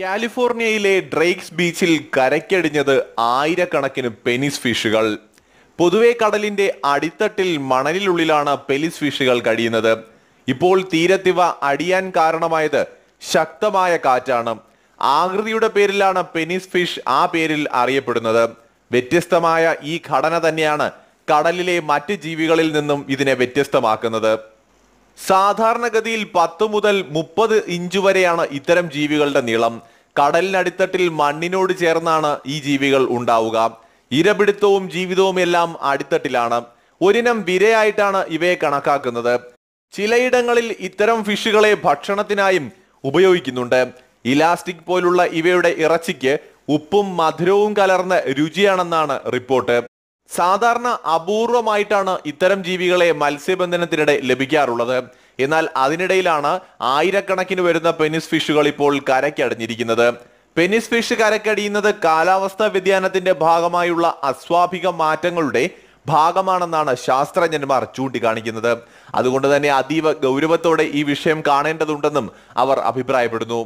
കാലിഫോർണിയയിലെ ഡ്രേക്സ് ബീച്ചിൽ കരയ്ക്കടിഞ്ഞത് ആയിരക്കണക്കിന് പെനിസ് ഫിഷുകൾ പൊതുവെ കടലിന്റെ അടിത്തട്ടിൽ മണലിലുള്ളിലാണ് പെലിസ് ഫിഷുകൾ കഴിയുന്നത് ഇപ്പോൾ തീരത്തിവ അടിയാൻ കാരണമായത് ശക്തമായ കാറ്റാണ് ആകൃതിയുടെ പേരിലാണ് പെനിസ് ഫിഷ് ആ പേരിൽ അറിയപ്പെടുന്നത് വ്യത്യസ്തമായ ഈ ഘടന തന്നെയാണ് കടലിലെ മറ്റ് ജീവികളിൽ നിന്നും ഇതിനെ വ്യത്യസ്തമാക്കുന്നത് സാധാരണഗതിയിൽ പത്ത് മുതൽ മുപ്പത് ഇഞ്ച് വരെയാണ് ഇത്തരം ജീവികളുടെ നീളം കടലിനടിത്തട്ടിൽ മണ്ണിനോട് ചേർന്നാണ് ഈ ജീവികൾ ഉണ്ടാവുക ഇരപിടുത്തവും ജീവിതവും എല്ലാം അടിത്തട്ടിലാണ് ഒരിനം വിരയായിട്ടാണ് ഇവയെ കണക്കാക്കുന്നത് ചിലയിടങ്ങളിൽ ഇത്തരം ഫിഷുകളെ ഭക്ഷണത്തിനായും ഉപയോഗിക്കുന്നുണ്ട് ഇലാസ്റ്റിക് പോലുള്ള ഇവയുടെ ഇറച്ചിക്ക് ഉപ്പും മധുരവും കലർന്ന രുചിയാണെന്നാണ് റിപ്പോർട്ട് സാധാരണ അപൂർവമായിട്ടാണ് ഇത്തരം ജീവികളെ മത്സ്യബന്ധനത്തിനിടെ ലഭിക്കാറുള്ളത് എന്നാൽ അതിനിടയിലാണ് ആയിരക്കണക്കിന് വരുന്ന പെനിസ് ഫിഷുകൾ ഇപ്പോൾ കരക്കടഞ്ഞിരിക്കുന്നത് പെനിസ് ഫിഷ് കരക്കടിയുന്നത് കാലാവസ്ഥാ വ്യതിയാനത്തിന്റെ ഭാഗമായുള്ള അസ്വാഭിക മാറ്റങ്ങളുടെ ഭാഗമാണെന്നാണ് ശാസ്ത്രജ്ഞന്മാർ ചൂണ്ടിക്കാണിക്കുന്നത് അതുകൊണ്ട് തന്നെ അതീവ ഗൗരവത്തോടെ ഈ വിഷയം കാണേണ്ടതുണ്ടെന്നും അവർ അഭിപ്രായപ്പെടുന്നു